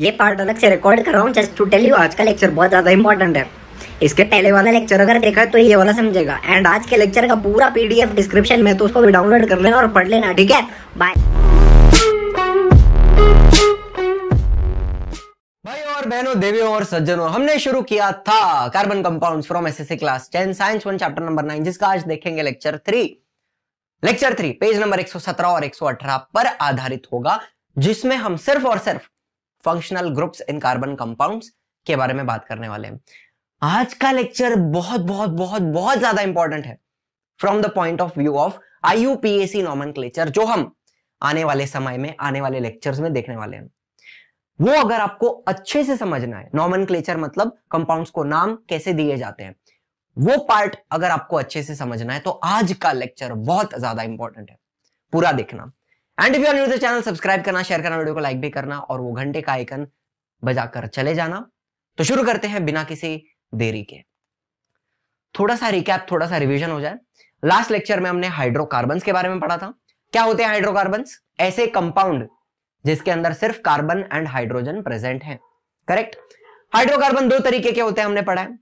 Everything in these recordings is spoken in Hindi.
ये पार्ट अलग से रिकॉर्ड कर रहा हूँ जस्ट टू टेल यू आज का लेक्चर बहुत ज़्यादा इंपॉर्टेंट है इसके पहले वाला लेक्चर अगर देखा तो ये वाला समझेगा एंड आज के लेक्चर का पूरा पीडीएफ डिस्क्रिप्शन में तो उसको भी डाउनलोड कर लेना और पढ़ लेना ठीक है बाय भाई और बहनों देवियों और सज्जनों हमने शुरू किया था carbon compounds from SSC class 10 science one chapter number 9 जिसका आज देखेंगे lecture three lecture three page number 117 और 118 पर आधारित होगा जिसमें हम सिर्फ और सिर्फ functional groups in carbon compounds के बारे में बात करने वाले हैं आज का लेक्चर बहुत बहुत बहुत बहुत ज्यादा इंपॉर्टेंट है from the point of view of I U P AC nomen जो हम आने वाले समय में आने वाले लेक्चर्स में देखने वाले हैं वो अगर आपको अच्छे से समझना है नॉमन मतलब कंपाउंड्स को नाम कैसे दिए जाते हैं वो पार्ट अगर आपको अच्छे से समझना है तो आज का लेक्चर बहुत ज्यादा इंपॉर्टेंट है पूरा देखना and if you are new the channel subscribe करना शेयर करना वीडियो को लाइक भी करना और वो घंटे का आइकन बजाकर चले जाना तो शुरू करते हैं बिना किसी देरी के थोड़ा सा रिकैप थोड़ा सा रिविजन हो जाए लास्ट लेक्चर में हमने हाइड्रोकार्बन के बारे में पढ़ा था क्या होते हैं हाइड्रोकार्बन ऐसे कंपाउंड जिसके अंदर सिर्फ कार्बन एंड हाइड्रोजन प्रेजेंट है करेक्ट हाइड्रोकार्बन दो तरीके के होते हैं हमने पढ़ा है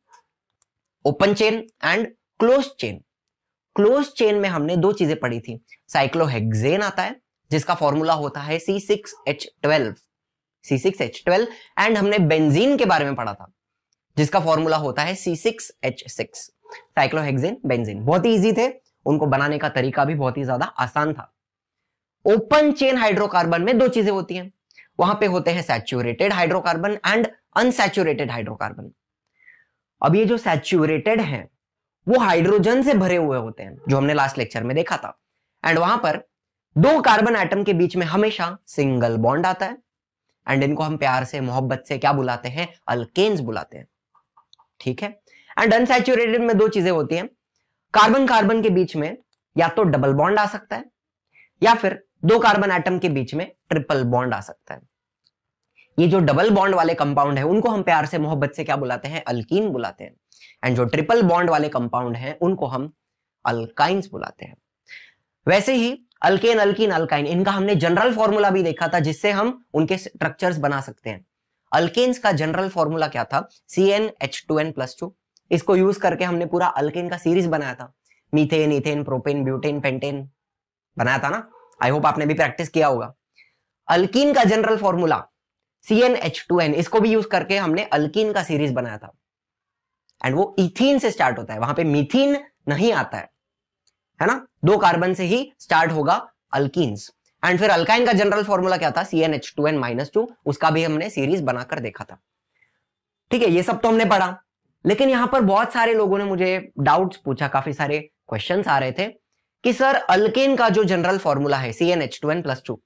open chain and close chain close chain में हमने दो चीजें पढ़ी थी साइक्लोहेक्सेन आता है जिसका फॉर्मूला होता है C six H twelve C six H twelve and हमने बेंजीन के बारे में पढ़ा था जिसका फॉर्मूला होता है C six H six cyclohexane benzene बहुत ही ईजी थे उनको बनाने का तरीका भी बहुत ही ज्यादा आसान था ओपन चेन हाइड्रोकार्बन में दो चीजें होती हैं वहां पे होते हैं saturated hydrocarbon and unsaturated hydrocarbon अब ये जो सैचुरेटेड हैं वो हाइड्रोजन से भरे हुए होते हैं जो हमने लास्ट लेक्चर में देखा था एंड वहां पर दो कार्बन एटम के बीच में हमेशा सिंगल बॉन्ड आता है एंड इनको हम प्यार से मोहब्बत से क्या बुलाते हैं अल्केन्स बुलाते हैं ठीक है एंड अनसेचुरेटेड में दो चीजें होती हैं कार्बन कार्बन के बीच में या तो डबल बॉन्ड आ सकता है या फिर दो कार्बन एटम के बीच में ट्रिपल बॉन्ड आ सकता है ये जो डबल बॉन्ड वाले कंपाउंड है उनको हम प्यार से मोहब्बत से क्या बुलाते हैं अल्किन बुलाते हैं एंड जो ट्रिपल बॉन्ड वाले कंपाउंड है उनको हम अल्काइंस बुलाते हैं वैसे ही अल्केन अल्किन अल्काइन इनका हमने जनरल फॉर्मूला भी देखा था जिससे हम उनके स्ट्रक्चर्स बना सकते हैं अल्केन्स का जनरल फॉर्मूला क्या था C N H two N plus two इसको यूज करके हमने पूरा अल्केन का सीरीज बनाया था methane ethane propane butane pentane बनाया था ना आई होप आपने भी प्रैक्टिस किया होगा अल्किन का general formula C N H two N इसको भी यूज करके हमने अल्किन का सीरीज बनाया था एंड वो इथिन से स्टार्ट होता है वहां पे मिथिन नहीं आता है है ना दो कार्बन से ही स्टार्ट होगा अल्कीन्स एंड फिर अल्काइन का जनरल फॉर्मूला क्या था C N H two N minus two उसका भी हमने सीरीज बनाकर देखा था ठीक है ये सब तो हमने पढ़ा लेकिन यहां पर बहुत सारे लोगों ने मुझे डाउट्स पूछा काफी सारे क्वेश्चन आ रहे थे कि सर अल्केन का जो जनरल फॉर्मूला है C N H two N plus two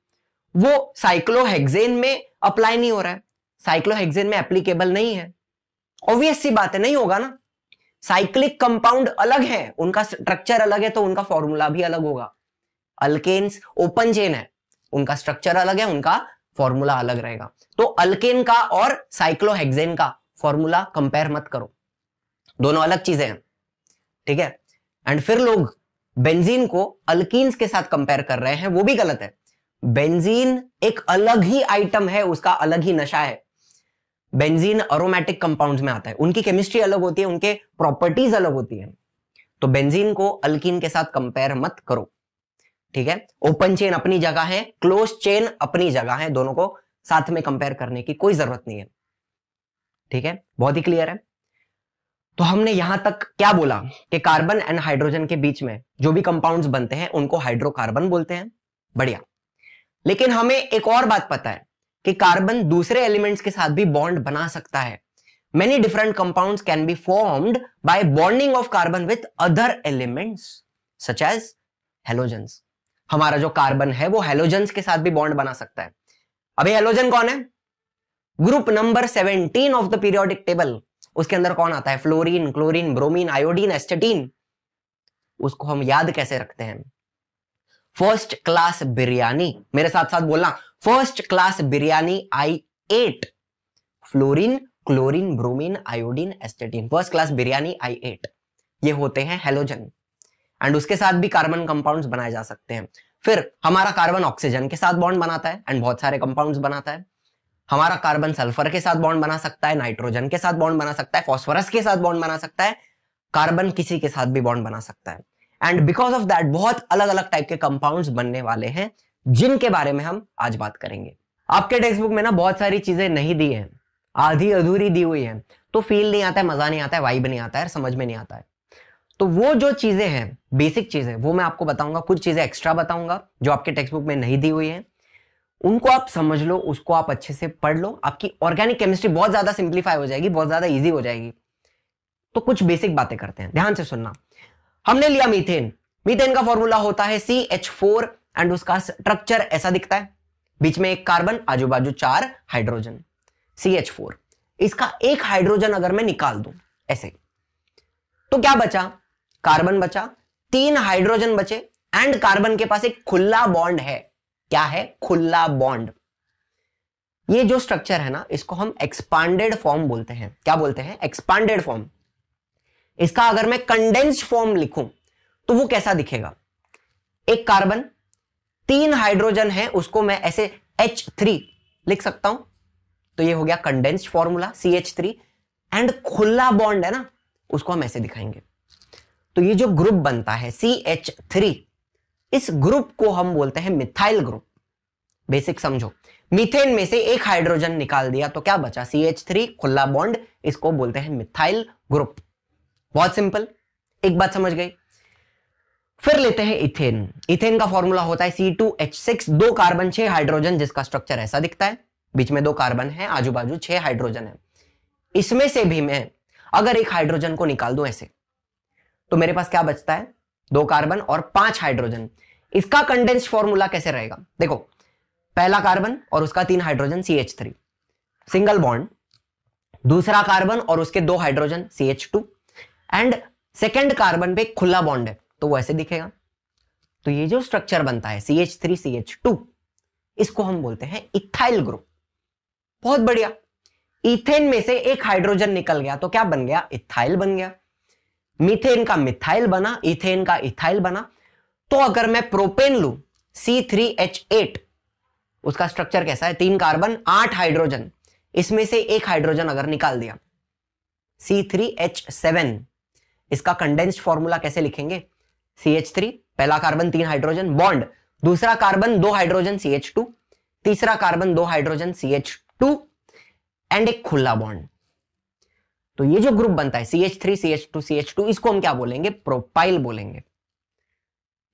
वो साइक्लोहेक्न में अप्लाई नहीं हो रहा है साइक्लोहेक्न में एप्लीकेबल नहीं है ऑब्वियस सी बात है नहीं होगा ना साइक्लिक कंपाउंड अलग है उनका स्ट्रक्चर अलग है तो उनका फॉर्मूला भी अलग होगा अल्केन्स ओपन चेन है उनका स्ट्रक्चर अलग है उनका फॉर्मूला अलग रहेगा तो अल्केन का और साइक्लोहेक्सेन का फॉर्मूला कंपेयर मत करो दोनों अलग चीजें हैं ठीक है एंड फिर लोग बेंजीन को अल्कीन्स के साथ कंपेयर कर रहे हैं वो भी गलत है बेंजीन एक अलग ही आइटम है उसका अलग ही नशा है बेंजीन अरोमेटिक कंपाउंड्स में आता है उनकी केमिस्ट्री अलग होती है उनके प्रॉपर्टीज अलग होती है तो बेंजीन को अल्किन के साथ कंपेयर मत करो ठीक है ओपन चेन अपनी जगह है क्लोज चेन अपनी जगह है दोनों को साथ में कंपेयर करने की कोई जरूरत नहीं है ठीक है बहुत ही क्लियर है तो हमने यहां तक क्या बोला कि कार्बन एंड हाइड्रोजन के बीच में जो भी कंपाउंड्स बनते हैं उनको हाइड्रोकार्बन बोलते हैं बढ़िया लेकिन हमें एक और बात पता है कि कार्बन दूसरे एलिमेंट्स के साथ भी बॉन्ड बना सकता है many different compound can be formed by bonding of carbon with other elements such as halogen हमारा जो कार्बन है वो हेलोजन के साथ भी बॉन्ड बना सकता है अभी हेलोजन कौन है group number 17 of the periodic table उसके अंदर कौन आता है fluorine chlorine bromine iodine astatine उसको हम याद कैसे रखते हैं फर्स्ट क्लास बिरयानी मेरे साथ साथ बोलना first class biryani I ate fluorine chlorine bromine iodine astatine first class biryani I ate ये होते हैं हेलोजन एंड उसके साथ भी कार्बन कंपाउंड्स बनाए जा सकते हैं फिर हमारा कार्बन ऑक्सीजन के साथ बॉन्ड बनाता है एंड बहुत सारे कंपाउंड्स बनाता है हमारा कार्बन सल्फर के साथ बॉन्ड बना सकता है नाइट्रोजन के साथ बॉन्ड बना सकता है फॉस्फोरस के साथ बॉन्ड बना सकता है कार्बन किसी के साथ भी बॉन्ड बना सकता है एंड बिकॉज ऑफ दैट बहुत अलग अलग टाइप के कंपाउंड्स बनने वाले हैं जिनके बारे में हम आज बात करेंगे आपके टेक्स्ट बुक में ना बहुत सारी चीजें नहीं दी है आधी अधूरी दी हुई है तो फील नहीं आता है मजा नहीं आता है वाइब नहीं आता है समझ में नहीं आता है तो वो जो चीजें हैं बेसिक चीजें वो मैं आपको बताऊंगा कुछ चीजें एक्स्ट्रा बताऊंगा जो आपके टेक्स्ट बुक में नहीं दी हुई है उनको आप समझ लो उसको आप अच्छे से पढ़ लो आपकी ऑर्गेनिक केमिस्ट्री बहुत ज्यादा सिंप्लीफाई हो जाएगी बहुत ज्यादा ईजी हो जाएगी तो कुछ बेसिक बातें करते हैं ध्यान से सुनना हमने लिया मीथेन मीथेन का फॉर्मूला होता है सी एच फोर एंड उसका स्ट्रक्चर ऐसा दिखता है बीच में एक कार्बन आजू बाजू चार हाइड्रोजन सी एच फोर इसका एक हाइड्रोजन अगर मैं निकाल दू ऐसे तो क्या बचा कार्बन बचा तीन हाइड्रोजन बचे एंड कार्बन के पास एक खुला बॉन्ड है क्या है खुला बॉन्ड ये जो स्ट्रक्चर है ना इसको हम एक्सपांडेड फॉर्म बोलते हैं क्या बोलते हैं एक्सपांडेड फॉर्म इसका अगर मैं कंडेंस्ड फॉर्म लिखूं तो वो कैसा दिखेगा एक कार्बन तीन हाइड्रोजन है उसको मैं ऐसे एच थ्री लिख सकता हूं तो ये हो गया condensed formula C H three and खुला बॉन्ड है ना उसको हम ऐसे दिखाएंगे तो ये जो ग्रुप बनता है सी एच थ्री इस ग्रुप को हम बोलते हैं मिथाइल ग्रुप बेसिक समझो मीथेन में से एक हाइड्रोजन निकाल दिया तो क्या बचा सी एच थ्री खुला बॉन्ड इसको बोलते हैं मिथाइल ग्रुप बहुत सिंपल एक बात समझ गई फिर लेते हैं इथेन इथेन का फॉर्मूला होता है सी टू एच सिक्स दो कार्बन छह हाइड्रोजन जिसका स्ट्रक्चर ऐसा दिखता है बीच में दो कार्बन है आजू बाजू छह हाइड्रोजन है इसमें से भी मैं अगर एक हाइड्रोजन को निकाल दूं ऐसे तो मेरे पास क्या बचता है दो कार्बन और पांच हाइड्रोजन इसका कंडेंस फॉर्मूला कैसे रहेगा देखो पहला कार्बन और उसका तीन hydrogen C H three single bond दूसरा कार्बन और उसके दो hydrogen C H two and second carbon पे खुला बॉन्ड है तो वो ऐसे दिखेगा तो ये जो स्ट्रक्चर बनता है C H three C H two इसको हम बोलते हैं इथाइल ग्रुप बहुत बढ़िया इथेन में से एक हाइड्रोजन निकल गया तो क्या बन गया इथाइल बन गया मिथेन का मिथाइल बना इथेन का इथाइल बना तो अगर मैं प्रोपेन लू सी थ्री एच एट उसका स्ट्रक्चर कैसा है तीन कार्बन आठ हाइड्रोजन इसमें से एक हाइड्रोजन अगर निकाल दिया सी थ्री एच सेवन इसका कंडेंस्ड फॉर्मूला कैसे लिखेंगे सी एच थ्री पहला कार्बन तीन हाइड्रोजन बॉन्ड दूसरा कार्बन दो हाइड्रोजन सी एच टू तीसरा कार्बन दो hydrogen C H two and एक खुला बॉन्ड तो ये जो ग्रुप बनता है C H three C H two C H two इसको हम क्या बोलेंगे प्रोपाइल बोलेंगे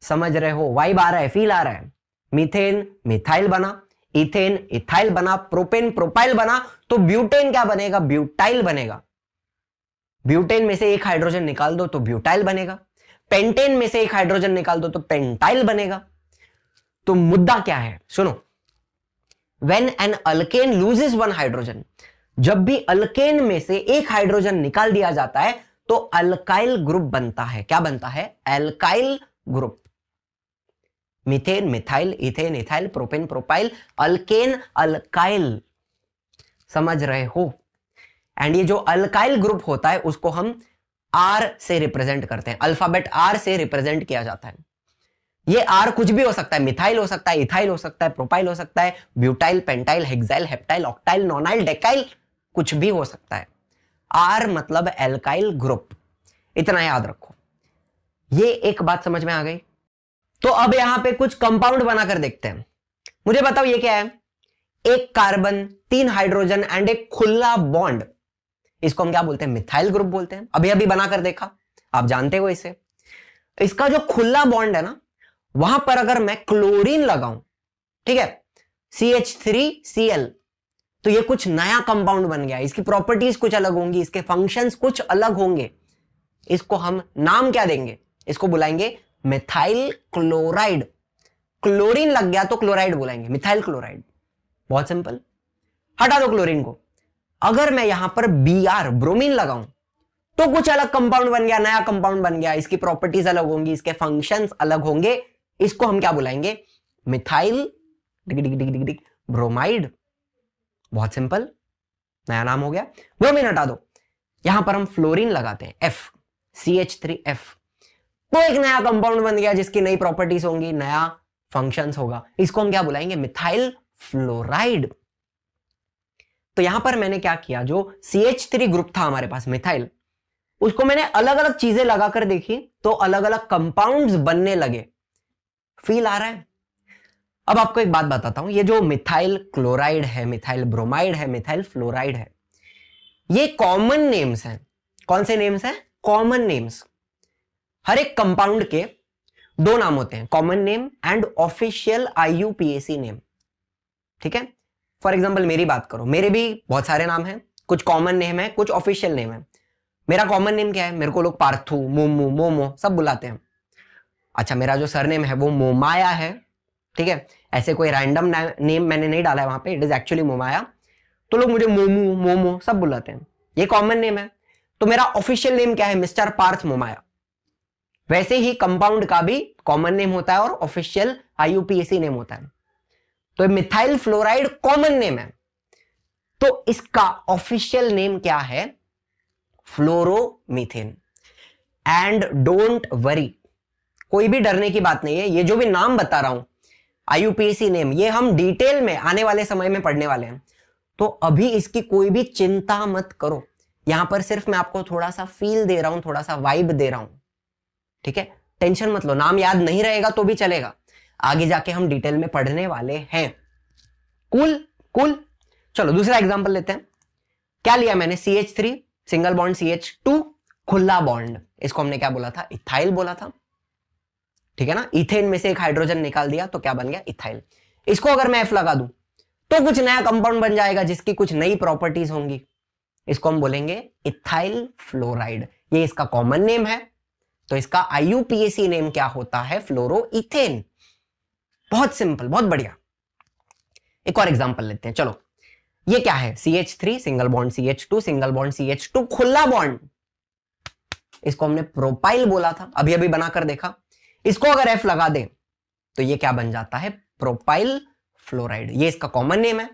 समझ रहे हो वाइब आ रहा है फील आ रहा है मिथेन मिथाइल बना इथेन इथाइल बना प्रोपेन प्रोपाइल बना तो ब्यूटेन क्या बनेगा ब्यूटाइल बनेगा ब्यूटेन में से एक हाइड्रोजन निकाल दो तो ब्यूटाइल बनेगा पेंटेन में से एक हाइड्रोजन निकाल दो तो पेंटाइल बनेगा तो मुद्दा क्या है सुनो when an alkane loses one hydrogen जब भी अल्केन में से एक हाइड्रोजन निकाल दिया जाता है तो अल्काइल ग्रुप बनता है क्या बनता है alkyl group methane methyl ethane ethyl propane propyl alkane alkyl समझ रहे हो एंड ये जो अल्काइल ग्रुप होता है उसको हम आर से रिप्रेजेंट करते हैं अल्फाबेट आर से रिप्रेजेंट किया जाता है ये आर कुछ भी हो सकता है मिथाइल हो सकता है इथाइल हो सकता है प्रोपाइल हो सकता है butyl pentyl hexyl heptyl octyl nonyl decyl कुछ भी हो सकता है आर मतलब एल्काइल ग्रुप इतना याद रखो ये एक बात समझ में आ गई तो अब यहां पे कुछ कंपाउंड बनाकर देखते हैं मुझे बताओ ये क्या है एक कार्बन तीन हाइड्रोजन एंड एक खुला बॉन्ड इसको हम क्या बोलते हैं मिथाइल ग्रुप बोलते हैं अभी अभी बनाकर देखा आप जानते हो इसे तो इसका जो खुला बॉन्ड है ना वहां पर अगर मैं क्लोरीन लगाऊं ठीक है C H three C L तो ये कुछ नया कंपाउंड बन गया इसकी प्रॉपर्टीज कुछ अलग होंगी इसके फंक्शंस कुछ अलग होंगे इसको हम नाम क्या देंगे इसको बुलाएंगे मिथाइल क्लोराइड क्लोरीन लग गया तो क्लोराइड बुलाएंगे मिथाइल क्लोराइड बहुत सिंपल हटा दो क्लोरीन को अगर मैं यहां पर बी आर ब्रोमिन लगाऊं तो कुछ अलग कंपाउंड बन गया नया कंपाउंड बन गया इसकी प्रॉपर्टीज अलग होंगी इसके फंक्शंस अलग होंगे इसको हम क्या बुलाएंगे मिथाइल ब्रोमाइड बहुत सिंपल नया नाम हो गया ब्रोमिन हटा दो यहां पर हम फ्लोरीन लगाते हैं F C H three F तो एक नया कंपाउंड बन गया जिसकी नई प्रॉपर्टीज होंगी नया फंक्शंस होगा इसको हम क्या बुलाएंगे मिथाइल फ्लोराइड तो यहां पर मैंने क्या किया जो सी एच थ्री ग्रुप था हमारे पास मिथाइल उसको मैंने अलग अलग चीजें लगाकर देखी तो अलग अलग कंपाउंड बनने लगे फील आ रहा है अब आपको एक बात बताता हूं ये जो मिथाइल क्लोराइड है मिथाइल ब्रोमाइड है मिथाइल फ्लोराइड है ये कॉमन नेम्स हैं कौन से नेम्स हैं कॉमन नेम्स हर एक कंपाउंड के दो नाम होते हैं common name and official IUPAC name ठीक है फॉर एग्जाम्पल मेरी बात करो मेरे भी बहुत सारे नाम हैं कुछ कॉमन नेम है कुछ ऑफिशियल नेम है मेरा कॉमन नेम क्या है मेरे को लोग पार्थू मोमो मोमो सब बुलाते हैं अच्छा मेरा जो सरनेम है वो मोमाया है ठीक है ऐसे कोई रैंडम नेम मैंने नहीं डाला है वहां पे इट इज एक्चुअली मोमाया तो लोग मुझे मोमू मोमो सब बुलाते हैं ये कॉमन नेम है तो मेरा ऑफिशियल नेम क्या है मिस्टर पार्थ मोमाया वैसे ही कंपाउंड का भी कॉमन नेम होता है और ऑफिशियल यूपीएससी नेम होता है तो मिथाइल फ्लोराइड कॉमन नेम है तो इसका ऑफिशियल नेम क्या है फ्लोरोमीथेन एंड डोंट वरी कोई भी डरने की बात नहीं है ये जो भी नाम बता रहा हूं आईयूपीएसी नेम ये हम डिटेल में आने वाले समय में पढ़ने वाले हैं तो अभी इसकी कोई भी चिंता मत करो यहां पर सिर्फ मैं आपको थोड़ा सा फील दे रहा हूं थोड़ा सा वाइब दे रहा हूं ठीक है टेंशन मत लो नाम याद नहीं रहेगा तो भी चलेगा आगे जाके हम डिटेल में पढ़ने वाले हैं कूल कूल चलो दूसरा एग्जाम्पल लेते हैं क्या लिया मैंने C H three single bond C H two खुला बॉन्ड इसको हमने क्या बोला था इथाइल बोला था ठीक है ना इथेन में से एक हाइड्रोजन निकाल दिया तो क्या बन गया इथाइल इसको अगर मैं एफ लगा दू तो कुछ नया कंपाउंड बन जाएगा जिसकी कुछ नई प्रॉपर्टीज होंगी इसको हम बोलेंगे इथाइल फ्लोराइड ये इसका कॉमन नेम है तो इसका आईयूपीएसी नेम क्या होता है फ्लोरो इथेन बहुत सिंपल बहुत बढ़िया एक और एग्जाम्पल लेते हैं चलो ये क्या है C H three single bond C H two single bond C H two खुला बॉन्ड इसको हमने प्रोपाइल बोला था अभी अभी बनाकर देखा इसको अगर एफ लगा दें तो ये क्या बन जाता है प्रोपाइल फ्लोराइड ये इसका कॉमन नेम है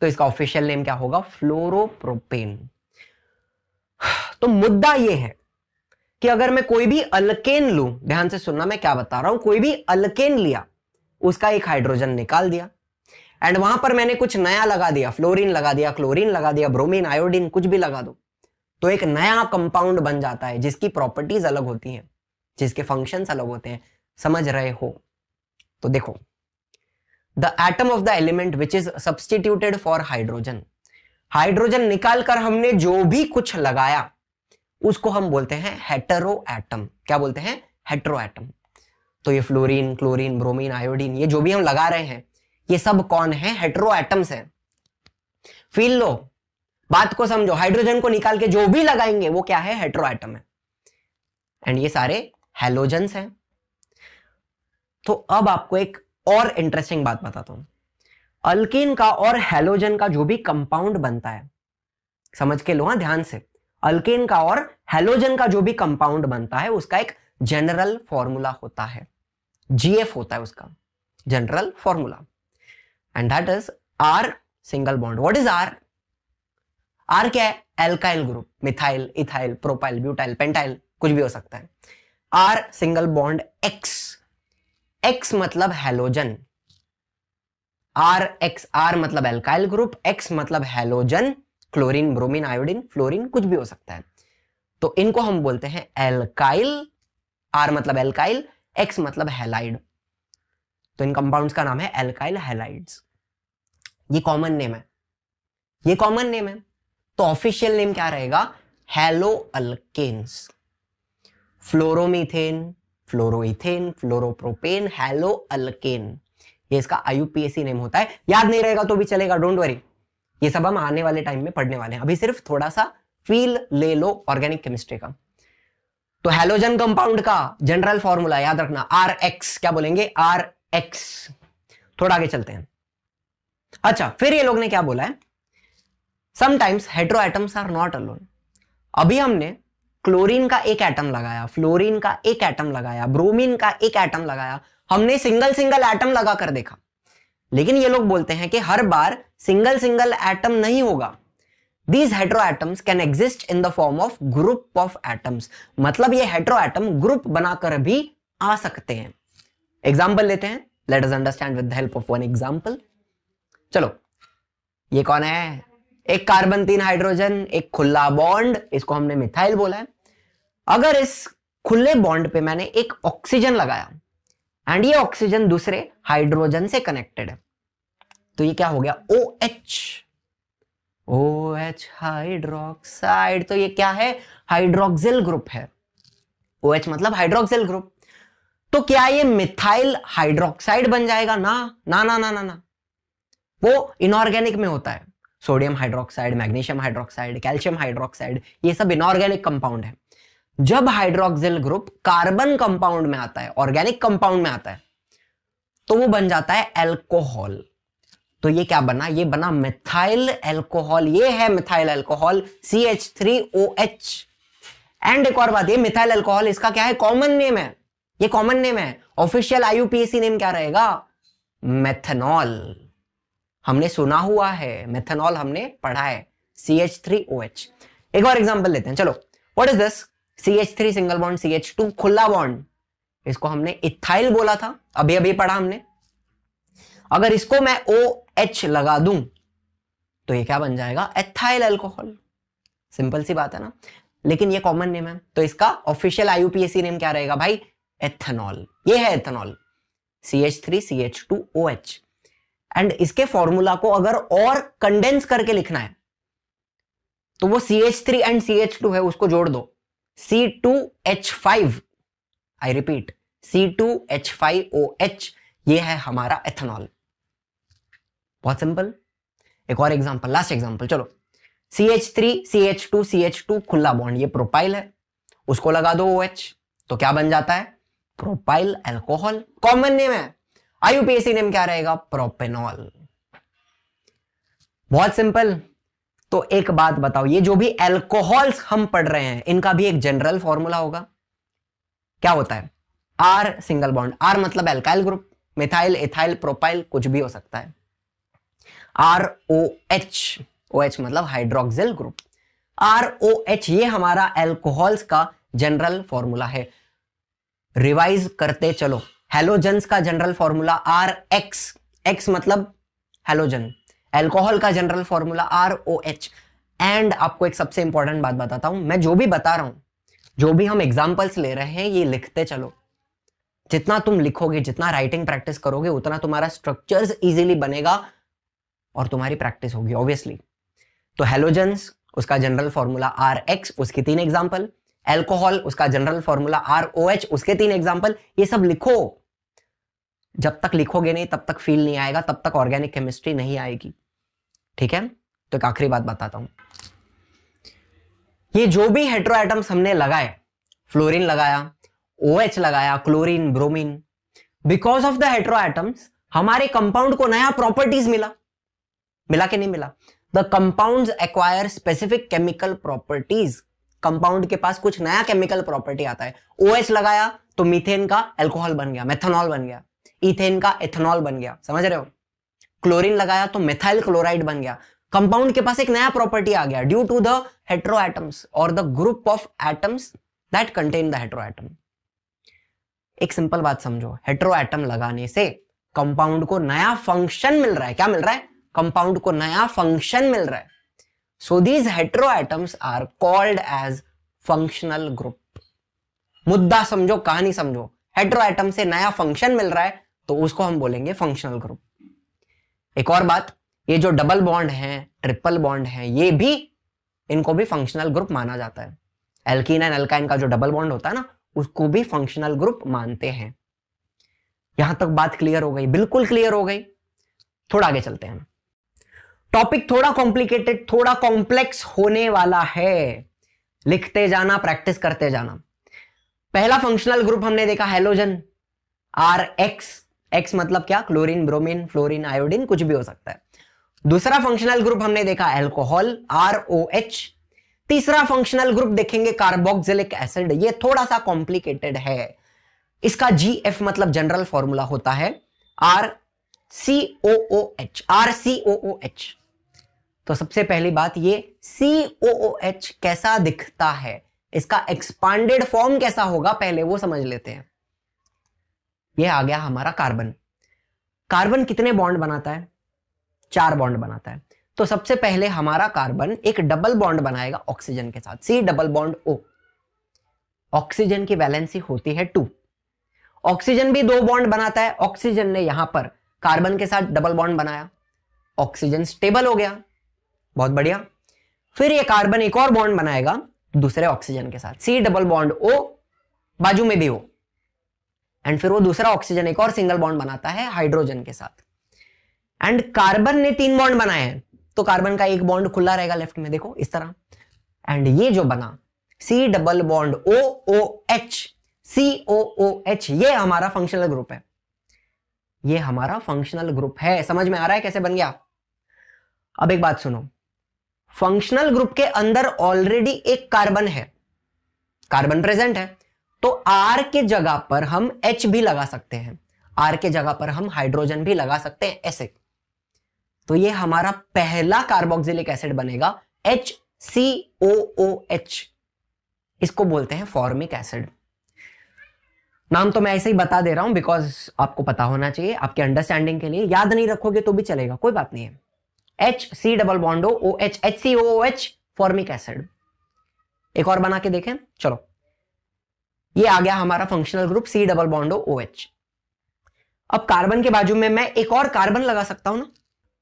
तो इसका ऑफिशियल नेम क्या होगा फ्लोरोप्रोपेन तो मुद्दा ये है कि अगर मैं कोई भी अलकेन लू ध्यान से सुनना मैं क्या बता रहा हूं कोई भी अलकेन लिया उसका एक हाइड्रोजन निकाल दिया एंड वहां पर मैंने कुछ नया लगा दिया फ्लोरीन लगा दिया क्लोरीन लगा दिया ब्रोमीन आयोडीन कुछ भी लगा दो तो एक नया कंपाउंड बन जाता है जिसकी प्रॉपर्टीज अलग होती हैं जिसके फंक्शंस अलग होते हैं समझ रहे हो तो देखो the atom of the element which is substituted for hydrogen hydrogen निकालकर हमने जो भी कुछ लगाया उसको हम बोलते हैं हेटरो एटम क्या बोलते हैं हेटरो एटम तो ये फ्लोरीन क्लोरीन ब्रोमीन आयोडीन ये जो भी हम लगा रहे हैं ये सब कौन है हेट्रो एटम्स हैं फील लो बात को समझो हाइड्रोजन को निकाल के जो भी लगाएंगे वो क्या है हेट्रो एटम है एंड ये सारे हेलोजन हैं तो अब आपको एक और इंटरेस्टिंग बात बताता हूं अल्किन का और हेलोजन का जो भी कंपाउंड बनता है समझ के लो हाँ ध्यान से अल्किन का और हेलोजन का जो भी कंपाउंड बनता है उसका एक जनरल फॉर्मूला होता है जी एफ होता है उसका general formula and that is R single bond what is R R क्या है alkyl group methyl ethyl propyl butyl pentyl कुछ भी हो सकता है R single bond X X मतलब हेलोजन आर एक्स आर मतलब एल्काइल ग्रुप एक्स मतलब halogen chlorine bromine iodine fluorine कुछ भी हो सकता है तो इनको हम बोलते हैं एल्काइल आर मतलब एल्काइल एक्स मतलब हेलाइड तो इन कंपाउंड्स का नाम है एल्काइल हेलाइड्स ये कॉमन नेम है ये कॉमन नेम है तो ऑफिशियल नेम क्या रहेगा haloalkanes fluoromethane fluoroethane fluoropropane haloalkane ये इसका आईयूपीएसी नेम होता है याद नहीं रहेगा तो भी चलेगा डोंट वरी ये सब हम आने वाले टाइम में पढ़ने वाले हैं अभी सिर्फ थोड़ा सा फील ले लो ऑर्गेनिक केमिस्ट्री का तो हेलोजन कंपाउंड का जनरल फॉर्मूला याद रखना आर एक्स क्या बोलेंगे आर एक्स थोड़ा आगे चलते हैं अच्छा फिर ये लोग ने क्या बोला है sometimes hetero atoms are not alone अभी हमने क्लोरीन का एक एटम लगाया फ्लोरीन का एक एटम लगाया ब्रोमीन का एक एटम लगाया हमने सिंगल सिंगल एटम लगा कर देखा लेकिन ये लोग बोलते हैं कि हर बार सिंगल सिंगल एटम नहीं होगा these hetero atoms can exist in the form of group of atoms मतलब ये हेड्रो एटम ग्रुप बनाकर भी आ सकते हैं एग्जाम्पल लेते हैं let's understand with help of one example चलो ये कौन है एक कार्बन तीन हाइड्रोजन एक खुला बॉन्ड इसको हमने मिथाइल बोला है अगर इस खुले बॉन्ड पे मैंने एक ऑक्सीजन लगाया एंड ये ऑक्सीजन दूसरे हाइड्रोजन से कनेक्टेड है तो ये क्या हो गया O OH. O H hydroxide तो ये क्या है हाइड्रोक्सिल ग्रुप है ओ OH मतलब हाइड्रोक्सिल ग्रुप तो क्या ये मिथाइल हाइड्रोक्साइड बन जाएगा ना ना ना ना ना ना वो इनऑर्गेनिक में होता है sodium hydroxide magnesium hydroxide calcium hydroxide ये सब इनऑर्गेनिक कंपाउंड है जब हाइड्रोक्सिल ग्रुप कार्बन कंपाउंड में आता है ऑर्गेनिक कंपाउंड में आता है तो वो बन जाता है एल्कोहल तो ये क्या बना ये बना मिथाइल एल्कोहल ये है methyl alcohol C H three O H and एक और बात ये मिथाइल एल्कोहल इसका क्या है कॉमन नेम है ये कॉमन नेम है ऑफिशियल आईयूपीएसी नेम क्या रहेगा मेथनॉल हमने सुना हुआ है मेथनॉल हमने पढ़ा है C H three O H एक और एग्जाम्पल लेते हैं चलो what is this C H three single bond C H two खुला बॉन्ड इसको हमने इथाइल बोला था अभी अभी पढ़ा हमने अगर इसको मैं ओ एच लगा दूं तो ये क्या बन जाएगा एथाइल अल्कोहल सिंपल सी बात है ना लेकिन ये कॉमन नेम है तो इसका ऑफिशियल आईयूपीएसी नेम क्या रहेगा भाई एथेनॉल ये है ethanol C H three C H two O H and इसके फॉर्मूला को अगर और कंडेंस करके लिखना है तो वो C H three and C H two है उसको जोड़ दो C two H five I repeat C two H five O H ये है हमारा एथेनॉल बहुत सिंपल एक और एग्जाम्पल लास्ट एग्जाम्पल चलो C H three C H two C H two खुला बॉन्ड ये प्रोपाइल है उसको लगा दो ओ एच तो क्या बन जाता है प्रोपाइल एल्कोहल कॉमन नेम है आईयूपीएसी नेम क्या रहेगा प्रोपेनॉल बहुत सिंपल तो एक बात बताओ ये जो भी एल्कोहल्स हम पढ़ रहे हैं इनका भी एक जनरल फॉर्मूला होगा क्या होता है आर सिंगल बॉन्ड आर मतलब alkyl group methyl ethyl propyl कुछ भी हो सकता है R O H O H मतलब hydroxyl group R O H ये हमारा एल्कोहल्स का जनरल फॉर्मूला है रिवाइज करते चलो हेलोजन का general formula R X X मतलब हेलोजन एल्कोहल का general formula R O H and आपको एक सबसे इंपॉर्टेंट बात बताता हूं मैं जो भी बता रहा हूं जो भी हम एग्जाम्पल्स ले रहे हैं ये लिखते चलो जितना तुम लिखोगे जितना राइटिंग प्रैक्टिस करोगे उतना तुम्हारा स्ट्रक्चर्स इजीली बनेगा और तुम्हारी प्रैक्टिस होगी ऑब्वियसली तो हेलोजेंस उसका जनरल फॉर्मूला आर एक्स उसके तीन एग्जाम्पल एल्कोहल उसका general formula R O H उसके तीन एग्जाम्पल ये सब लिखो जब तक लिखोगे नहीं तब तक फील नहीं आएगा तब तक ऑर्गेनिक केमिस्ट्री नहीं आएगी ठीक है तो एक आखिरी बात बताता हूं ये जो भी हेट्रो एटम्स हमने लगाए फ्लोरीन लगाया ओ एच लगाया chlorine bromine because of the hetero atoms हमारे कंपाउंड को नया प्रॉपर्टीज मिला मिला कि नहीं मिला the compound acquire specific chemical properties compound के पास कुछ नया केमिकल प्रॉपर्टी आता है ओ एस लगाया तो मीथेन का एल्कोहल बन गया मेथनॉल बन गया इथेन का एथेनॉल बन गया समझ रहे हो क्लोरीन लगाया तो मेथाइल क्लोराइड बन गया कंपाउंड के पास एक नया प्रॉपर्टी आ गया due to the hetero atoms और the group of atoms that contain the hetero atom एक सिंपल बात समझो हेट्रो एटम लगाने से कंपाउंड को नया फंक्शन मिल रहा है क्या मिल रहा है कंपाउंड को नया फंक्शन मिल रहा है so these hetero atoms are called as functional group मुद्दा समझो कहानी समझो हेट्रो एटम से नया फंक्शन मिल रहा है तो उसको हम बोलेंगे फंक्शनल ग्रुप एक और बात ये जो डबल बॉन्ड है ट्रिपल बॉन्ड है ये भी इनको भी फंक्शनल ग्रुप माना जाता है एल्किन एंड एल्काइन का जो डबल बॉन्ड होता है ना उसको भी फंक्शनल ग्रुप मानते हैं यहां तक बात क्लियर हो गई बिल्कुल क्लियर हो गई थोड़ा आगे चलते हैं टॉपिक थोड़ा कॉम्प्लिकेटेड थोड़ा कॉम्प्लेक्स होने वाला है लिखते जाना प्रैक्टिस करते जाना पहला फंक्शनल ग्रुप हमने देखा हेलोजन आर एक्स एक्स मतलब क्या क्लोरीन ब्रोमीन फ्लोरीन आयोडीन कुछ भी हो सकता है दूसरा फंक्शनल ग्रुप हमने देखा एल्कोहल आर ओ एच तीसरा फंक्शनल ग्रुप देखेंगे कार्बोक्सिलिक एसिड ये थोड़ा सा कॉम्प्लिकेटेड है इसका जी एफ मतलब जनरल फॉर्मूला होता है R C O O H R C O O H तो सबसे पहली बात ये सी एच कैसा दिखता है इसका एक्सपांडेड फॉर्म कैसा होगा पहले वो समझ लेते हैं ये आ गया हमारा कार्बन कार्बन कितने बॉन्ड बनाता है चार बॉन्ड बनाता है तो सबसे पहले हमारा कार्बन एक डबल बॉन्ड बनाएगा ऑक्सीजन के साथ C double bond O oxygen की वैलेंसी होती है टू ऑक्सीजन भी दो बॉन्ड बनाता है ऑक्सीजन ने यहां पर कार्बन के साथ डबल बॉन्ड बनाया ऑक्सीजन स्टेबल हो गया बहुत बढ़िया फिर ये कार्बन एक और बॉन्ड बनाएगा दूसरे ऑक्सीजन के साथ सी डबल बॉन्ड ओ बाजू में भी हो एंड फिर वो दूसरा ऑक्सीजन एक और सिंगल बॉन्ड बनाता है हाइड्रोजन के साथ एंड कार्बन ने तीन बॉन्ड बनाए हैं तो कार्बन का एक बॉन्ड खुला रहेगा लेफ्ट में देखो इस तरह एंड ये जो बना C double bond O O H C O O H ये हमारा फंक्शनल ग्रुप है ये हमारा फंक्शनल ग्रुप है समझ में आ रहा है कैसे बन गया अब एक बात सुनो फंक्शनल ग्रुप के अंदर ऑलरेडी एक कार्बन है कार्बन प्रेजेंट है तो आर के जगह पर हम एच भी लगा सकते हैं आर के जगह पर हम हाइड्रोजन भी लगा सकते हैं ऐसे तो ये हमारा पहला कार्बोक्सिलिक एसिड बनेगा H C O O H इसको बोलते हैं फॉर्मिक एसिड नाम तो मैं ऐसे ही बता दे रहा हूं बिकॉज आपको पता होना चाहिए आपके अंडरस्टैंडिंग के लिए याद नहीं रखोगे तो भी चलेगा कोई बात नहीं है एच सी डबल बॉन्डो ओ H H C O H formic acid एक और बना के देखें चलो ये आ गया हमारा functional group C double bond O ओ एच अब कार्बन के बाजू में मैं एक और कार्बन लगा सकता हूं ना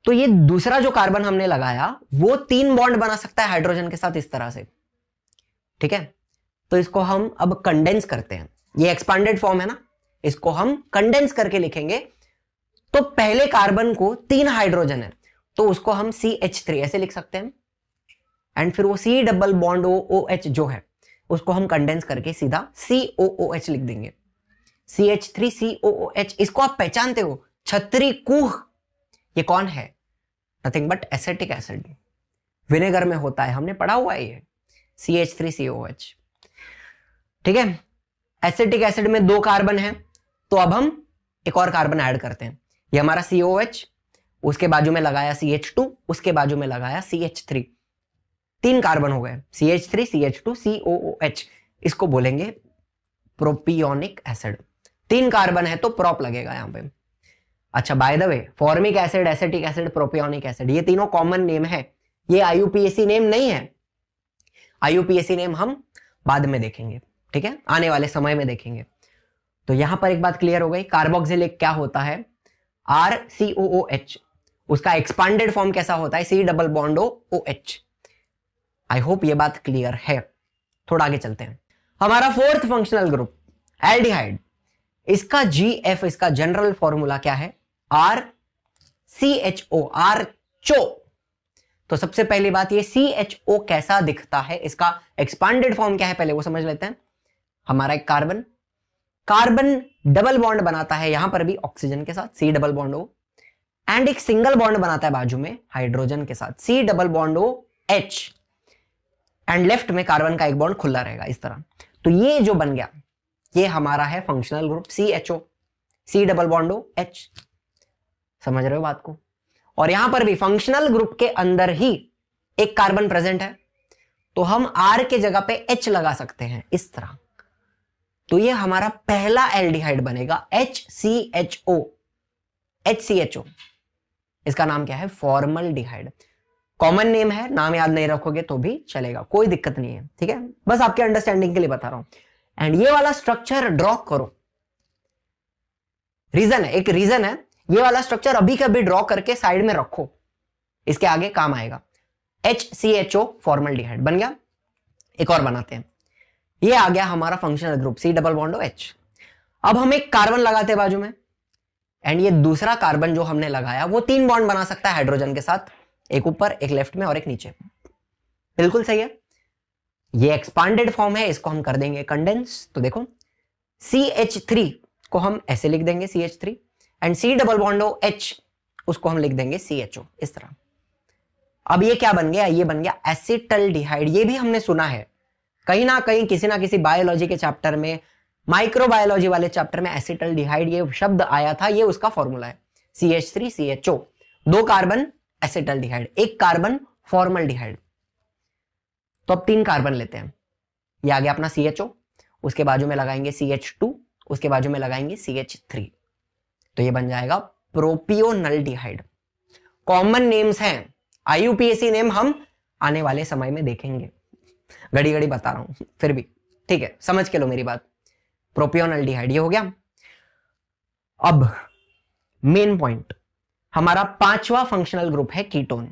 तो ये दूसरा जो कार्बन हमने लगाया वो तीन बॉन्ड बना सकता है हाइड्रोजन के साथ इस तरह से ठीक है तो इसको हम अब कंडेंस करते हैं ये एक्सपांडेड फॉर्म है ना इसको हम कंडेंस करके लिखेंगे तो पहले कार्बन को तीन हाइड्रोजन है तो उसको हम सी एच थ्री ऐसे लिख सकते हैं एंड फिर वो C double bond O O H जो है उसको हम कंडेंस करके सीधा सी ओ ओ एच लिख देंगे C H three C O O H इसको आप पहचानते हो छत्री कुह ये कौन है nothing but acetic acid vinegar में होता है हमने पढ़ा हुआ है ये C H three C O H ठीक है एसेटिक एसिड में दो कार्बन है तो अब हम एक और कार्बन ऐड करते हैं ये हमारा सी ओ एच उसके बाजू में लगाया सी एच टू उसके बाजू में लगाया सी एच थ्री तीन कार्बन हो गए C H three C H two C O O H इसको बोलेंगे प्रोपियोनिक एसिड तीन कार्बन है तो प्रॉप लगेगा यहां पे अच्छा by the way formic acid acetic acid propionic acid ये तीनों कॉमन नेम है ये आईयूपीएसी नेम नहीं है आईयूपीएसी नेम हम बाद में देखेंगे ठीक है आने वाले समय में देखेंगे तो यहां पर एक बात क्लियर हो गई कार्बोक्सिलिक क्या होता है R C O O H उसका एक्सपांडेड फॉर्म कैसा होता है C double bond O O H I hope ये बात क्लियर है थोड़ा आगे चलते हैं हमारा फोर्थ फंक्शनल ग्रुप एल्डिहाइड इसका जी एफ इसका जनरल फॉर्मूला क्या है R C H O R CHO तो सबसे पहली बात ये सी एच ओ कैसा दिखता है इसका एक्सपांडेड फॉर्म क्या है पहले वो समझ लेते हैं हमारा एक कार्बन कार्बन डबल बॉन्ड बनाता है यहां पर भी ऑक्सीजन के साथ C double bond O and एक सिंगल बॉन्ड बनाता है बाजू में हाइड्रोजन के साथ C double bond O H and left में कार्बन का एक बॉन्ड खुला रहेगा इस तरह तो ये जो बन गया ये हमारा है functional group C H O C double bond O H समझ रहे हो बात को और यहां पर भी फंक्शनल ग्रुप के अंदर ही एक कार्बन प्रेजेंट है तो हम आर के जगह पे एच लगा सकते हैं इस तरह तो ये हमारा पहला एल्डिहाइड बनेगा H C H O H C H O इसका नाम क्या है फॉर्मल डिहाइड कॉमन नेम है नाम याद नहीं रखोगे तो भी चलेगा कोई दिक्कत नहीं है ठीक है बस आपके अंडरस्टैंडिंग के लिए बता रहा हूं एंड ये वाला स्ट्रक्चर ड्रॉ करो रीजन है एक रीजन है ये वाला स्ट्रक्चर अभी कभी ड्रॉ करके साइड में रखो इसके आगे काम आएगा H C H O formaldehyde बन गया एक और बनाते हैं ये आ गया हमारा functional group C double bond O H अब हम एक कार्बन लगाते हैं बाजू में एंड ये दूसरा कार्बन जो हमने लगाया वो तीन बॉन्ड बना सकता है हाइड्रोजन के साथ एक ऊपर एक लेफ्ट में और एक नीचे बिल्कुल सही है ये एक्सपांडेड फॉर्म है इसको हम कर देंगे कंडेंस तो देखो सी एच थ्री को हम ऐसे लिख देंगे C H three and C double bond O H उसको हम लिख देंगे सी एच ओ इस तरह अब ये क्या बन गया ये बन गया एसिटल डिहाइड ये भी हमने सुना है कहीं ना कहीं किसी ना किसी बायोलॉजी के चैप्टर में माइक्रोबायोलॉजी वाले चैप्टर में एसिटल डिहाइड ये शब्द आया था ये उसका फॉर्मूला है C H three C H O दो कार्बन एसिटल डिहाइड एक कार्बन फॉर्मल डिहाइड तो अब तीन कार्बन लेते हैं ये आ गया अपना सी एच ओ उसके बाजू में लगाएंगे सी एच टू उसके बाजू में लगाएंगे सी एच थ्री तो ये बन जाएगा प्रोपियोनल डिहाइड कॉमन नेम्स हैं आईयूपीएसी नेम हम आने वाले समय में देखेंगे घड़ी घड़ी बता रहा हूं फिर भी ठीक है समझ के लो मेरी बात प्रोपियोनल्डिहाइड ये हो गया अब मेन पॉइंट हमारा पांचवा फंक्शनल ग्रुप है कीटोन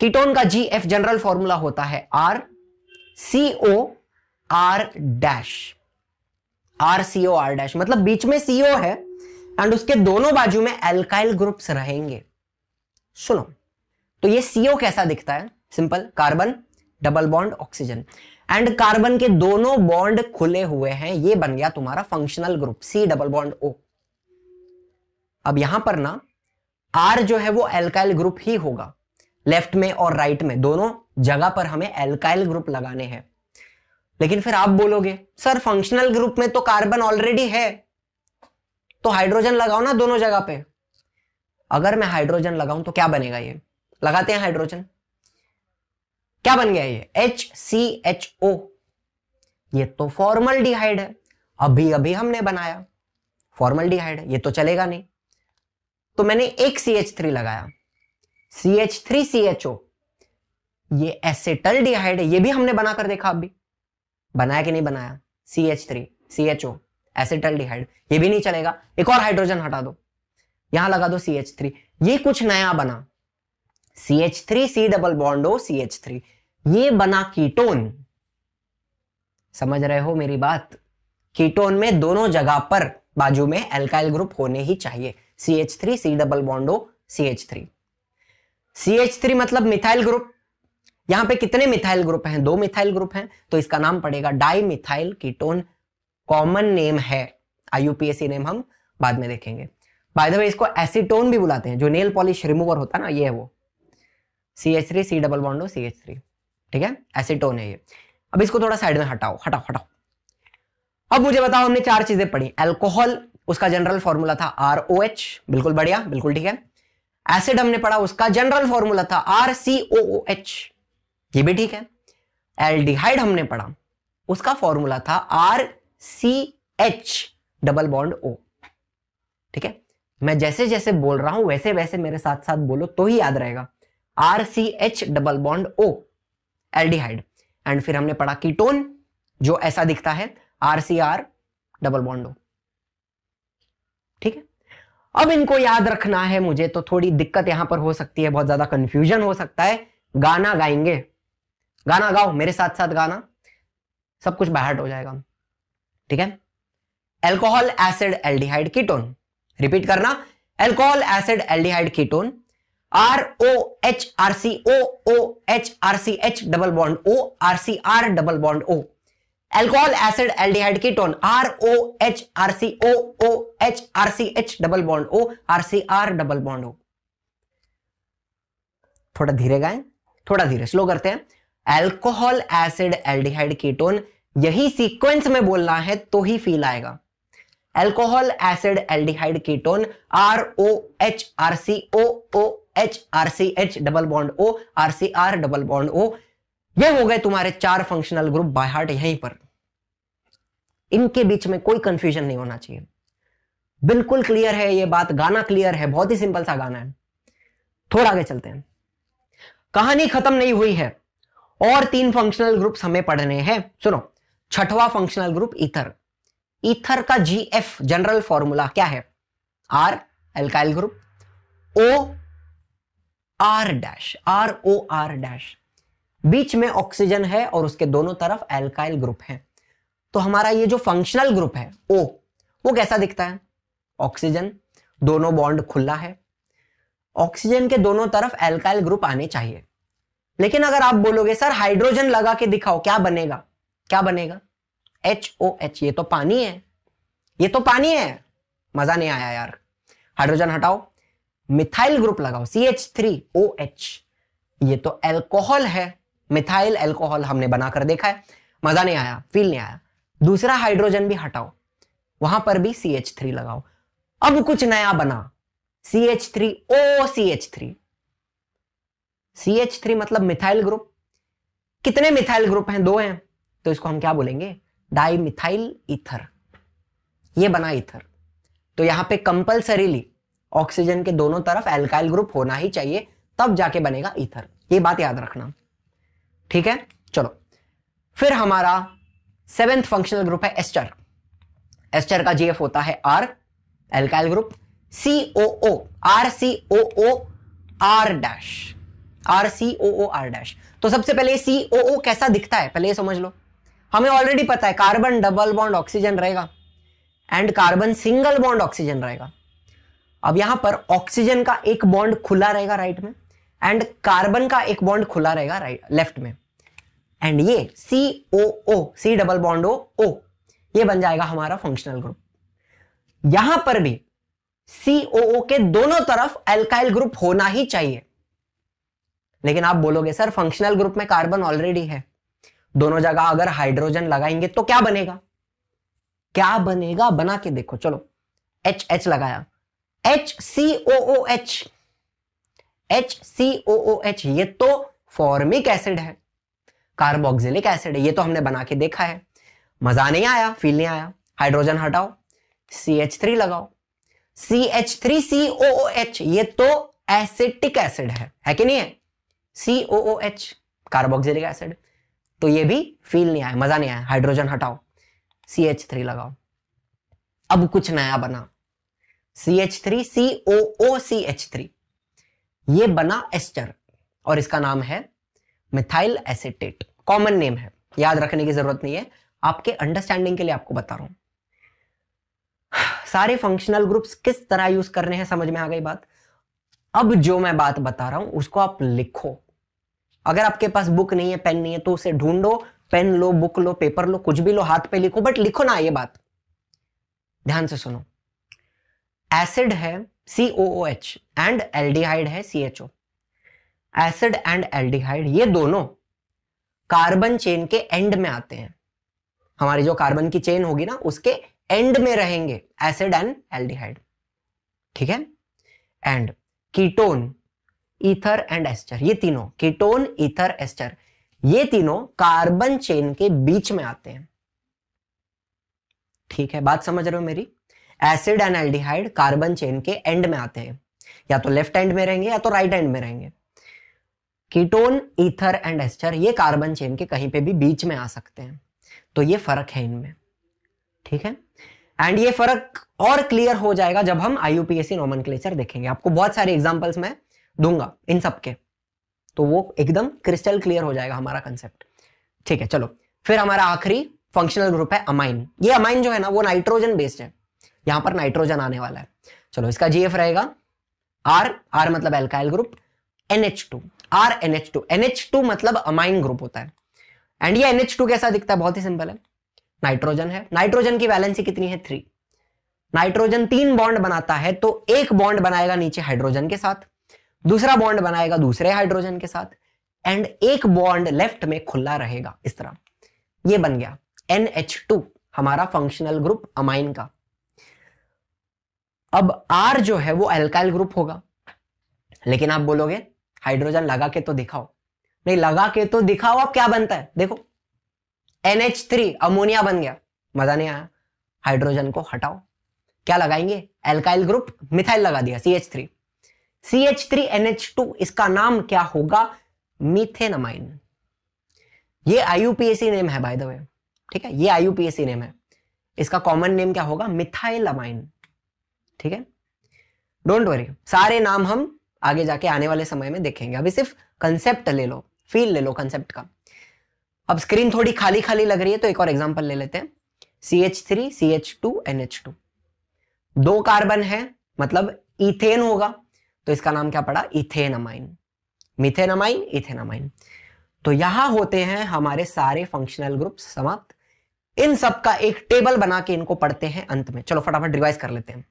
कीटोन का जी एफ जनरल फॉर्मूला होता है R C O R dash R C O R dash मतलब बीच में सीओ है एंड उसके दोनों बाजू में एल्काइल ग्रुप्स रहेंगे सुनो तो ये सीओ कैसा दिखता है simple carbon double bond oxygen and carbon के दोनों बॉन्ड खुले हुए हैं ये बन गया तुम्हारा functional group C double bond O अब यहां पर ना आर जो है वो एल्काइल ग्रुप ही होगा लेफ्ट में और राइट में दोनों जगह पर हमें एल्काइल ग्रुप लगाने हैं लेकिन फिर आप बोलोगे सर फंक्शनल ग्रुप में तो कार्बन ऑलरेडी है तो हाइड्रोजन लगाओ ना दोनों जगह पे अगर मैं हाइड्रोजन लगाऊं तो क्या बनेगा ये लगाते हैं हाइड्रोजन क्या बन गया ये एच सी एच ओ ये तो फॉर्मल डिहाइड है अभी अभी हमने बनाया फॉर्मल डिहाइड है ये तो चलेगा नहीं तो मैंने एक सी एच थ्री लगाया C H three C H O ये एसेटल डिहाइड है ये भी हमने बनाकर देखा अभी बनाया कि नहीं बनाया C H three C H O acetaldehyde ये भी नहीं चलेगा एक और हाइड्रोजन हटा दो यहां लगा दो सी एच थ्री ये कुछ नया बना C H three C double bond O C H three ये बना कीटोन समझ रहे हो मेरी बात कीटोन में दोनों जगह पर बाजू में एल्काइल ग्रुप होने ही चाहिए C H three C double bond O C H three C H three मतलब मिथाइल ग्रुप यहां पे कितने मिथाइल ग्रुप हैं दो मिथाइल ग्रुप हैं तो इसका नाम पड़ेगा dimethyl ketone common name है आईयूपीएसी नेम हम बाद में देखेंगे बाय द वे इसको एसीटोन भी बुलाते हैं जो नेल पॉलिश रिमूवर होता है ना ये है वो C H three C double bond O C H three ठीक है एसिटोन है ये अब इसको थोड़ा साइड में हटाओ हटाओ हटाओ अब मुझे बताओ हमने चार चीजें पढ़ी एल्कोहल उसका जनरल फॉर्मूला था आर ओ एच बिल्कुल बढ़िया बिल्कुल ठीक है एसिड हमने पढ़ा उसका जनरल फॉर्मूला था R C O O H ये भी ठीक है एल्डिहाइड हमने पढ़ा उसका फॉर्मूला था R C H double bond O ठीक है मैं जैसे जैसे बोल रहा हूं वैसे वैसे मेरे साथ साथ बोलो तो ही याद रहेगा R C H double bond O aldehyde and फिर हमने पढ़ा कीटोन जो ऐसा दिखता है आरसीआर डबल बॉन्डो ठीक है अब इनको याद रखना है मुझे तो थोड़ी दिक्कत यहां पर हो सकती है बहुत ज्यादा कंफ्यूजन हो सकता है गाना गाएंगे गाना गाओ मेरे साथ साथ गाना सब कुछ बाहर हो जाएगा ठीक है alcohol acid aldehyde ketone repeat करना alcohol acid aldehyde ketone R O H R C O O H R C H double bond O R C R double bond O alcohol acid aldehyde ketone R O H R C O O H R C H double bond O R C R double bond O थोड़ा धीरे गाएं थोड़ा धीरे स्लो करते हैं एल्कोहल एसिड एल्डिहाइड कीटोन यही सीक्वेंस में बोलना है तो ही फील आएगा alcohol acid aldehyde ketone R O H R C O O H R C H double bond O R C R double bond O ये हो गए तुम्हारे चार फंक्शनल ग्रुप बाय हार्ट यहीं पर इनके बीच में कोई कंफ्यूजन नहीं होना चाहिए बिल्कुल क्लियर है ये बात गाना क्लियर है बहुत ही सिंपल सा गाना है थोड़ा आगे चलते हैं कहानी खत्म नहीं हुई है और तीन फंक्शनल ग्रुप हमें पढ़ने हैं सुनो छठवा फंक्शनल ग्रुप इथर इथर का जी एफ जनरल फॉर्मूला क्या है R alkyl group O R dash R O R dash बीच में ऑक्सीजन है और उसके दोनों तरफ एल्काइल ग्रुप है तो हमारा ये जो फंक्शनल ग्रुप है ओ वो कैसा दिखता है ऑक्सीजन दोनों बॉन्ड खुला है ऑक्सीजन के दोनों तरफ एल्काइल ग्रुप आने चाहिए लेकिन अगर आप बोलोगे सर हाइड्रोजन लगा के दिखाओ क्या बनेगा क्या बनेगा एच ओ एच ये तो पानी है ये तो पानी है मजा नहीं आया यार हाइड्रोजन हटाओ मिथाइल ग्रुप लगाओ C H three O H ये तो एल्कोहल है मिथाइल एल्कोहल हमने बनाकर देखा है मजा नहीं आया फील नहीं आया दूसरा हाइड्रोजन भी हटाओ वहां पर भी सी एच थ्री लगाओ अब कुछ नया बना C H three O C H three C H three मतलब मिथाइल ग्रुप कितने मिथाइल ग्रुप हैं दो हैं तो इसको हम क्या बोलेंगे डाई मिथाइल इथर ये बना इथर तो यहां पे कंपल्सरीली ऑक्सीजन के दोनों तरफ एल्काइल ग्रुप होना ही चाहिए तब जाके बनेगा ईथर ये बात याद रखना ठीक है चलो फिर हमारा सेवेंथ फंक्शनल ग्रुप है एस्टर एस्टर का जीएफ होता है R alkyl group C O O R C O O R dash R C O O R dash तो सबसे पहले सी ओ ओ कैसा दिखता है पहले ये समझ लो हमें ऑलरेडी पता है कार्बन डबल बॉन्ड ऑक्सीजन रहेगा and carbon single bond oxygen रहेगा अब यहां पर ऑक्सीजन का एक बॉन्ड खुला रहेगा राइट में एंड कार्बन का एक बॉन्ड खुला रहेगा राइट लेफ्ट में एंड ये सी O O C double bond O ओ ये बन जाएगा हमारा फंक्शनल ग्रुप यहां पर भी सी ओ ओ के दोनों तरफ एल्काइल ग्रुप होना ही चाहिए लेकिन आप बोलोगे सर फंक्शनल ग्रुप में कार्बन ऑलरेडी है दोनों जगह अगर हाइड्रोजन लगाएंगे तो क्या बनेगा क्या बनेगा बना के देखो चलो एच एच लगाया H C O O H H C O O H ये तो फॉर्मिक एसिड है कार्बोक्सिलिक एसिड है ये तो हमने बना के देखा है मजा नहीं आया फील नहीं आया हाइड्रोजन हटाओ सी एच थ्री लगाओ C H three C O O H ये तो एसिटिक एसिड है है कि नहीं है C O O H carboxylic acid तो ये भी फील नहीं आया मजा नहीं आया हाइड्रोजन हटाओ सी एच थ्री लगाओ अब कुछ नया बना C H three C O O C H three ये बना एस्टर और इसका नाम है मिथाइल एसिटेट कॉमन नेम है याद रखने की जरूरत नहीं है आपके अंडरस्टैंडिंग के लिए आपको बता रहा हूं सारे फंक्शनल ग्रुप्स किस तरह यूज करने हैं समझ में आ गई बात अब जो मैं बात बता रहा हूं उसको आप लिखो अगर आपके पास बुक नहीं है पेन नहीं है तो उसे ढूंढो पेन लो बुक लो पेपर लो कुछ भी लो हाथ पे लिखो बट लिखो ना ये बात ध्यान से सुनो एसिड है C O O H and aldehyde है C H O acid and aldehyde ये दोनों कार्बन चेन के एंड में आते हैं हमारी जो कार्बन की चेन होगी ना उसके एंड में रहेंगे एसिड एंड एल्डिहाइड ठीक है and ketone ether and ester ये तीनों कीटोन ईथर एस्टर ये तीनों कार्बन चेन के बीच में आते हैं ठीक है बात समझ रहे हो मेरी एसिड एनाल्डिहाइड कार्बन चेन के एंड में आते हैं या तो लेफ्ट एंड में रहेंगे या तो राइट एंड में रहेंगे कीटोन ईथर एंड एस्टर ये कार्बन चेन के कहीं पे भी बीच में आ सकते हैं तो ये फर्क है इनमें ठीक है एंड ये फर्क और क्लियर हो जाएगा जब हम आईयूपीएससी नॉमन देखेंगे आपको बहुत सारे एग्जाम्पल्स मैं दूंगा इन सबके तो वो एकदम क्रिस्टल क्लियर हो जाएगा हमारा कंसेप्ट ठीक है चलो फिर हमारा आखिरी फंक्शनल ग्रुप है अमाइन ये अमाइन जो है ना वो नाइट्रोजन बेस्ड है यहां पर नाइट्रोजन आने वाला है चलो इसका जीएफ रहेगा आर आर मतलब alkyl group NH two R NH two NH two मतलब अमाइन ग्रुप होता है एंड ये एनएच टू कैसा दिखता है बहुत ही सिंपल है नाइट्रोजन है नाइट्रोजन की वैलेंसी कितनी है थ्री नाइट्रोजन तीन बॉन्ड बनाता है तो एक बॉन्ड बनाएगा नीचे हाइड्रोजन के साथ दूसरा बॉन्ड बनाएगा दूसरे हाइड्रोजन के साथ एंड एक बॉन्ड लेफ्ट में खुला रहेगा इस तरह ये बन गया एन हमारा फंक्शनल ग्रुप अमाइन का अब आर जो है वो एल्काइल ग्रुप होगा लेकिन आप बोलोगे हाइड्रोजन लगा के तो दिखाओ नहीं लगा के तो दिखाओ अब क्या बनता है देखो NH3 अमोनिया बन गया मजा नहीं आया हाइड्रोजन को हटाओ क्या लगाएंगे एल्काइल ग्रुप मिथाइल लगा दिया CH3 एच टू इसका नाम क्या होगा मिथेनामाइन ये आईयूपीएसी नेम है बाय द वे ठीक है ये आईयूपीएसी नेम है इसका कॉमन नेम क्या होगा मिथाइल अमाइन ठीक है डोंट वरी सारे नाम हम आगे जाके आने वाले समय में देखेंगे अभी सिर्फ कंसेप्ट ले लो फील ले लो कंसेप्ट का अब स्क्रीन थोड़ी खाली खाली लग रही है तो एक और एग्जाम्पल ले लेते हैं C H three C H two N H two दो कार्बन है मतलब इथेन होगा तो इसका नाम क्या पड़ा इथेनामाइन मिथेनामाइन इथेनामाइन तो यहां होते हैं हमारे सारे फंक्शनल ग्रुप समाप्त इन सब का एक टेबल बना के इनको पढ़ते हैं अंत में चलो फटाफट रिवाइज कर लेते हैं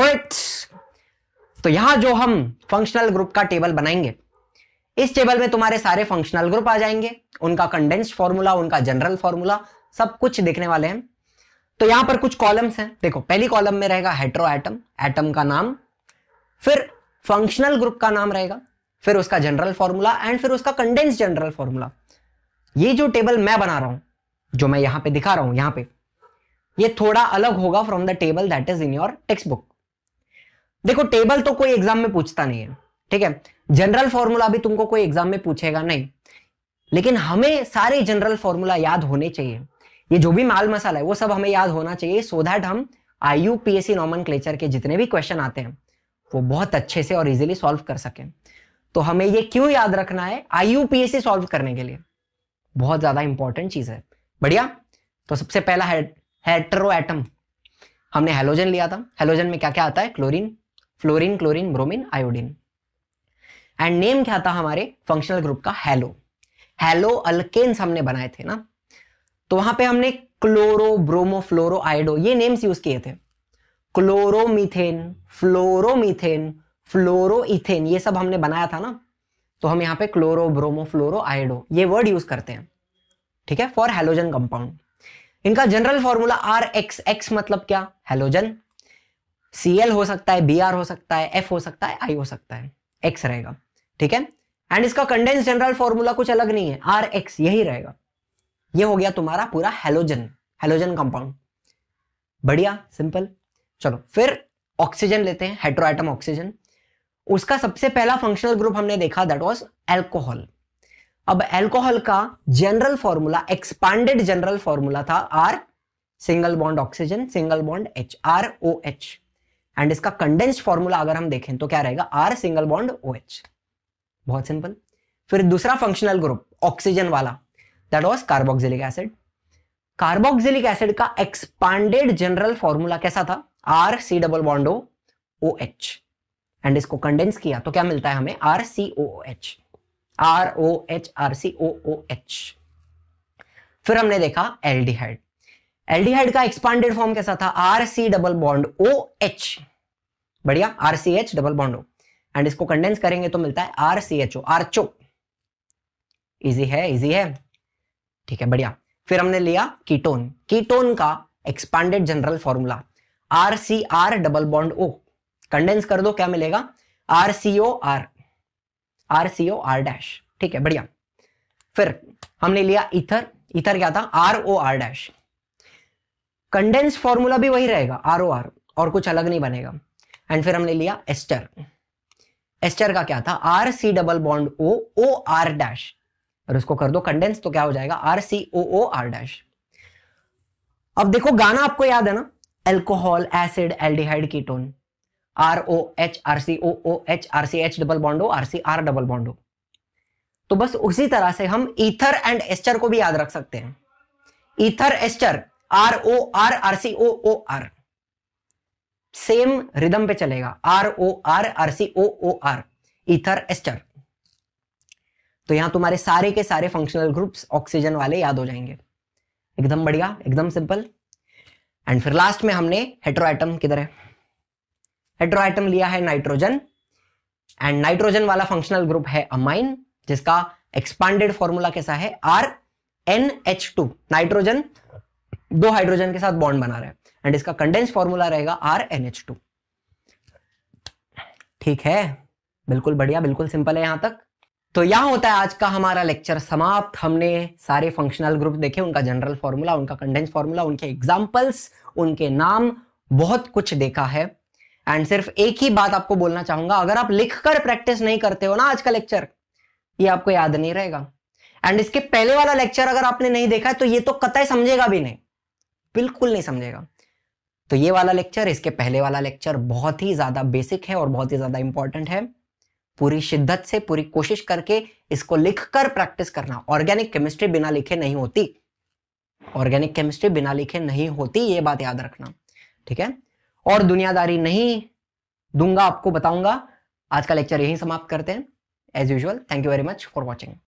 right. तो यहां जो हम फंक्शनल ग्रुप का टेबल बनाएंगे इस टेबल में तुम्हारे सारे फंक्शनल ग्रुप आ जाएंगे उनका कंडेंस्ड फॉर्मूला उनका जनरल फॉर्मूला सब कुछ देखने वाले हैं तो यहां पर कुछ कॉलम्स हैं देखो पहली कॉलम में रहेगा हेट्रो एटम एटम का नाम फिर फंक्शनल ग्रुप का नाम रहेगा फिर उसका जनरल फॉर्मूला एंड फिर उसका कंडेंस जनरल फॉर्मूला ये जो टेबल मैं बना रहा हूं जो मैं यहां पे दिखा रहा हूं यहां पे ये थोड़ा अलग होगा from the table that is in your textbook देखो टेबल तो कोई एग्जाम में पूछता नहीं है ठीक है जनरल फॉर्मूला भी तुमको कोई एग्जाम में पूछेगा नहीं लेकिन हमें सारे जनरल फॉर्मूला याद होने चाहिए ये जो भी माल मसाला है वो सब हमें याद होना चाहिए सो दैट हम I U P A C nomenclature के जितने भी क्वेश्चन आते हैं वो बहुत अच्छे से और इजिली सॉल्व कर सकें तो हमें ये क्यों याद रखना है I U P A C solve करने के लिए बहुत ज्यादा इंपॉर्टेंट चीज है बढ़िया तो सबसे पहला है हेट्रो एटम हमने हेलोजन लिया था हेलोजन में क्या क्या आता है chlorine fluorine chlorine bromine iodine and name क्या था हमारे फंक्शनल ग्रुप का हेलो हेलो अल्केन्स हमने बनाए थे ना तो वहां पे हमने क्लोरो ब्रोमो फ्लोरो आयोडो ये नेम्स यूज किए थे क्लोरोमीथेन फ्लोरोमीथेन फ्लोरोइथेन ये सब हमने बनाया था ना तो हम यहाँ पे क्लोरो ब्रोमो फ्लोरो आयोडो ये वर्ड यूज करते हैं ठीक है फॉर हेलोजन कंपाउंड इनका general formula R X X मतलब क्या हेलोजन सी एल हो सकता है बी आर हो सकता है एफ हो सकता है आई हो सकता है एक्स रहेगा ठीक है एंड इसका कंडेंस जनरल फॉर्मूला कुछ अलग नहीं है आर एक्स यही रहेगा ये हो गया तुम्हारा पूरा हेलोजन हेलोजन कंपाउंड बढ़िया सिंपल चलो फिर ऑक्सीजन लेते हैं आइटम ऑक्सीजन उसका सबसे पहला फंक्शनल ग्रुप हमने देखा दैट वाज एल्कोहल अब एल्कोहल का general formula expanded general formula था R single bond oxygen single bond H R O H and इसका कंडेंस्ड फॉर्मूला अगर हम देखें तो क्या रहेगा R single bond O H बहुत सिंपल फिर दूसरा फंक्शनल ग्रुप ऑक्सीजन वाला that was carboxylic acid carboxylic acid का एक्सपांडेड जनरल फॉर्मूला कैसा था R C double bond O O H and इसको कंडेंस किया तो क्या मिलता है हमें R C O H R O H R C O O H फिर हमने देखा एल्डिहाइड एल्डिहाइड का एक्सपांडेड फॉर्म कैसा था R C double bond O H बढ़िया R C H double bond O and इसको कंडेंस करेंगे तो मिलता है R C H O RCHO easy है इजी है ठीक है बढ़िया फिर हमने लिया कीटोन कीटोन का expanded general formula are C R double bond O condense कर दो क्या मिलेगा R C O R R C O R dash ठीक है बढ़िया फिर हमने लिया इथर इथर क्या था R O R dash condense formula भी वही रहेगा आर ओ आर और कुछ अलग नहीं बनेगा एंड फिर हमने लिया एस्टर एस्टर का क्या था R C double bond O O R dash और उसको कर दो कंडेंस तो क्या हो जाएगा R C O O R dash अब देखो गाना आपको याद है ना alcohol acid aldehyde ketone R O H R C O O H R C H double bond O R C R double bond O तो बस उसी तरह से हम ईथर एंड एस्टर को भी याद रख सकते हैं ether ester R O R R C O O R same rhythm पे चलेगा R O R R C O O R ether ester तो यहां तुम्हारे सारे के सारे फंक्शनल ग्रुप्स ऑक्सीजन वाले याद हो जाएंगे एकदम बढ़िया एकदम सिंपल एंड फिर लास्ट में हमने आइटम किधर है आइटम लिया है नाइट्रोजन एंड नाइट्रोजन वाला फंक्शनल ग्रुप है अमाइन जिसका एक्सपांडेड फॉर्मूला कैसा है R N H two nitrogen दो हाइड्रोजन के साथ बॉन्ड बना रहे हैं एंड इसका कंडेंस फॉर्मूला रहेगा आर एन एच टू ठीक है बिल्कुल बढ़िया बिल्कुल सिंपल है यहां तक तो यह होता है आज का हमारा लेक्चर समाप्त हमने सारे फंक्शनल ग्रुप देखे उनका जनरल फॉर्मूला उनका कंडेंस फॉर्मूला उनके एग्जाम्पल्स उनके नाम बहुत कुछ देखा है एंड सिर्फ एक ही बात आपको बोलना चाहूंगा अगर आप लिख कर प्रैक्टिस नहीं करते हो ना आज का लेक्चर ये आपको याद नहीं रहेगा एंड इसके पहले वाला लेक्चर अगर आपने नहीं देखा है तो ये तो कतई समझेगा भी नहीं बिल्कुल नहीं समझेगा तो ये वाला लेक्चर इसके पहले वाला लेक्चर बहुत ही ज़्यादा बेसिक है और बहुत ही ज़्यादा इंपॉर्टेंट है पूरी शिद्दत से पूरी कोशिश करके इसको लिखकर प्रैक्टिस करना ऑर्गेनिक केमिस्ट्री बिना लिखे नहीं होती ऑर्गेनिक केमिस्ट्री बिना लिखे नहीं होती ये बात याद रखना ठीक है और दुनियादारी नहीं दूंगा आपको बताऊंगा आज का लेक्चर यहीं समाप्त करते हैं as usual thank you very much for watching